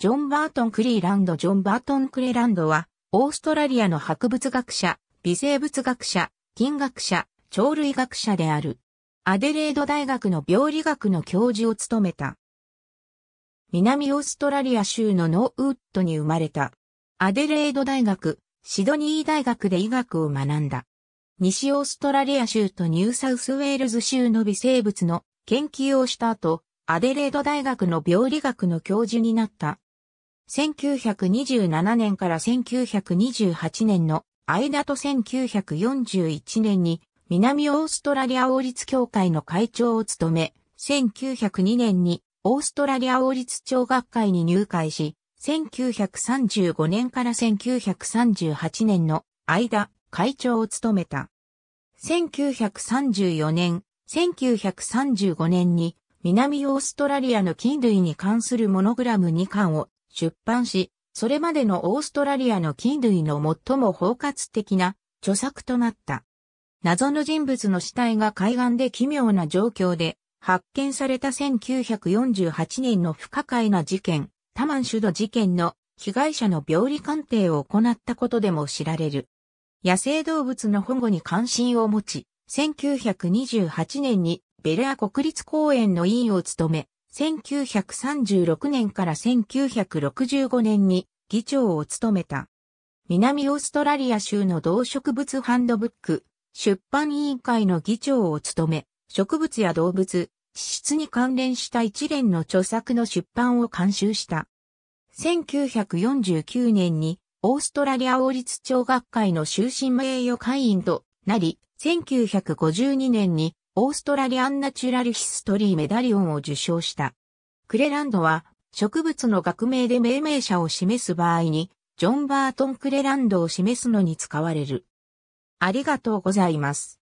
ジョン・バートン・クリーランドジョン・バートン・クレランドは、オーストラリアの博物学者、微生物学者、菌学者、鳥類学者である。アデレード大学の病理学の教授を務めた。南オーストラリア州のノーウッドに生まれた。アデレード大学、シドニー大学で医学を学んだ。西オーストラリア州とニューサウスウェールズ州の微生物の研究をした後、アデレード大学の病理学の教授になった。1927年から1928年の間と1941年に南オーストラリア王立協会の会長を務め、1902年にオーストラリア王立長学会に入会し、1935年から1938年の間、会長を務めた。1934年、1935年に南オーストラリアの菌類に関するモノグラム2巻を出版し、それまでのオーストラリアの菌類の最も包括的な著作となった。謎の人物の死体が海岸で奇妙な状況で発見された1948年の不可解な事件、タマンシュド事件の被害者の病理鑑定を行ったことでも知られる。野生動物の保護に関心を持ち、1928年にベレア国立公園の委員を務め、1936年から1965年に議長を務めた。南オーストラリア州の動植物ハンドブック出版委員会の議長を務め、植物や動物、地質に関連した一連の著作の出版を監修した。1949年にオーストラリア王立町学会の終身名誉会員となり、1952年にオーストラリアンナチュラルヒストリーメダリオンを受賞した。クレランドは、植物の学名で命名者を示す場合に、ジョン・バートン・クレランドを示すのに使われる。ありがとうございます。